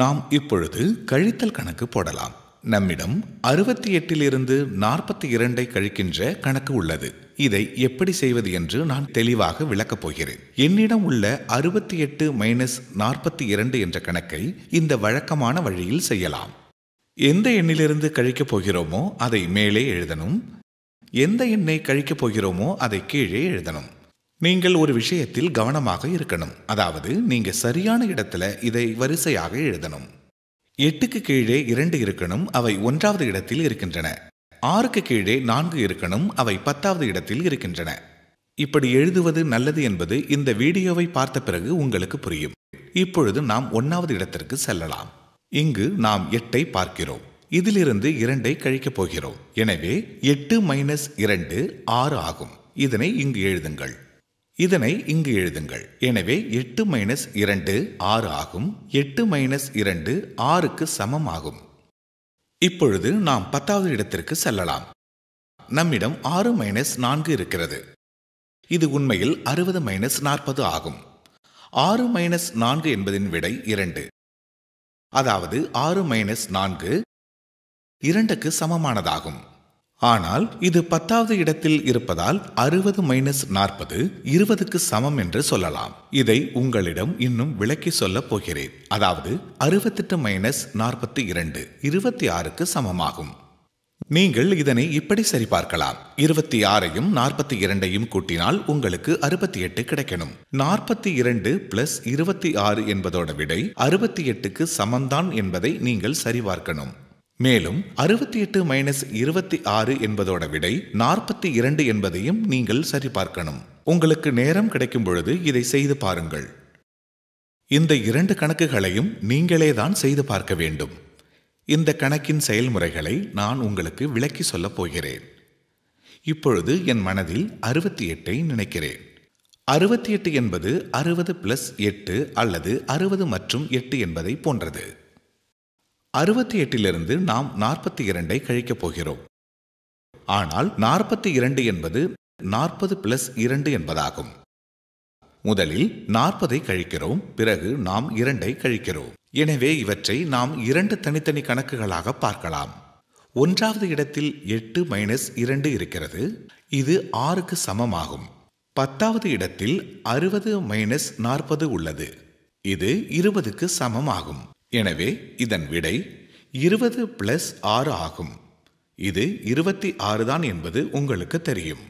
நாம் இப்பொழுது கழித்தல் கணக்கு போடலாம் நம்மிடம் அறுபத்தி எட்டிலிருந்து நாற்பத்தி இரண்டை கழிக்கின்ற கணக்கு உள்ளது இதை எப்படி செய்வது என்று நான் தெளிவாக விளக்கப் போகிறேன் என்னிடம் உள்ள அறுபத்தி எட்டு மைனஸ் நாற்பத்தி இரண்டு என்ற கணக்கை இந்த வழக்கமான வழியில் செய்யலாம் எந்த எண்ணிலிருந்து கழிக்கப் போகிறோமோ அதை மேலே எழுதணும் எந்த எண்ணை கழிக்கப் போகிறோமோ அதை கீழே எழுதணும் நீங்கள் ஒரு விஷயத்தில் கவனமாக இருக்கணும் அதாவது நீங்க சரியான இடத்துல இதை வரிசையாக எழுதணும் எட்டுக்கு கீழே இரண்டு இருக்கணும் அவை ஒன்றாவது இடத்தில் இருக்கின்றன ஆறுக்கு கீழே நான்கு இருக்கணும் அவை பத்தாவது இடத்தில் இருக்கின்றன இப்படி எழுதுவது நல்லது என்பது இந்த வீடியோவை பார்த்த பிறகு உங்களுக்கு புரியும் இப்பொழுது நாம் ஒன்னாவது இடத்திற்கு செல்லலாம் இங்கு நாம் எட்டை பார்க்கிறோம் இதிலிருந்து இரண்டை கழிக்கப் போகிறோம் எனவே எட்டு மைனஸ் இரண்டு ஆறு ஆகும் இதனை இங்கு எழுதுங்கள் இதனை இங்கு எழுதுங்கள் எனவே எட்டு மைனஸ் இரண்டு ஆறு ஆகும் எட்டு மைனஸ் இரண்டு ஆறுக்கு சமம் ஆகும் இப்பொழுது நாம் பத்தாவது இடத்திற்கு செல்லலாம் நம்மிடம் ஆறு மைனஸ் நான்கு இருக்கிறது இது உண்மையில் அறுபது மைனஸ் நாற்பது ஆகும் ஆறு மைனஸ் நான்கு என்பதின் விடை இரண்டு அதாவது ஆறு மைனஸ் நான்கு இரண்டுக்கு சமமானதாகும் ஆனால் இது பத்தாவது இடத்தில் இருப்பதால் அறுபது மைனஸ் நாற்பது இருபதுக்கு சமம் என்று சொல்லலாம் இதை உங்களிடம் இன்னும் விளக்கி சொல்ல போகிறேன் அதாவது அறுபத்தெட்டு மைனஸ் நாற்பத்தி இரண்டு இருபத்தி ஆறுக்கு சமமாகும் நீங்கள் இதனை இப்படி சரிபார்க்கலாம் இருபத்தி ஆறையும் நாற்பத்தி இரண்டையும் கூட்டினால் உங்களுக்கு அறுபத்தி எட்டு கிடைக்கணும் நாற்பத்தி இரண்டு பிளஸ் இருபத்தி ஆறு என்பதோட விடை அறுபத்தி எட்டுக்கு சமந்தான் என்பதை நீங்கள் சரிபார்க்கணும் மேலும் அறுபத்தி எட்டு மைனஸ் இருபத்தி ஆறு என்பதோட விடை நாற்பத்தி இரண்டு என்பதையும் நீங்கள் சரிபார்க்கணும் உங்களுக்கு நேரம் கிடைக்கும் பொழுது இதை செய்து பாருங்கள் இந்த இரண்டு கணக்குகளையும் நீங்களே தான் செய்து பார்க்க வேண்டும் இந்த கணக்கின் செயல்முறைகளை நான் உங்களுக்கு விளக்கி சொல்லப் போகிறேன் இப்பொழுது என் மனதில் அறுபத்தி எட்டை நினைக்கிறேன் அறுபத்தி எட்டு என்பது அறுபது பிளஸ் எட்டு அல்லது அறுபது மற்றும் எட்டு என்பதை போன்றது அறுபத்தி எட்டிலிருந்து நாம் நாற்பத்தி இரண்டை கழிக்கப் போகிறோம் ஆனால் நாற்பத்தி இரண்டு என்பது நாற்பது பிளஸ் இரண்டு என்பதாகும் முதலில் நாற்பதை கழிக்கிறோம் பிறகு நாம் இரண்டை கழிக்கிறோம் எனவே இவற்றை நாம் இரண்டு தனித்தனி கணக்குகளாக பார்க்கலாம் ஒன்றாவது இடத்தில் எட்டு மைனஸ் இரண்டு இருக்கிறது இது ஆறுக்கு சமமாகும் பத்தாவது இடத்தில் அறுபது மைனஸ் நாற்பது உள்ளது இது இருபதுக்கு சமமாகும் எனவே இதன் விடை இருபது பிளஸ் ஆறு ஆகும் இது இருபத்தி ஆறு தான் என்பது உங்களுக்கு தெரியும்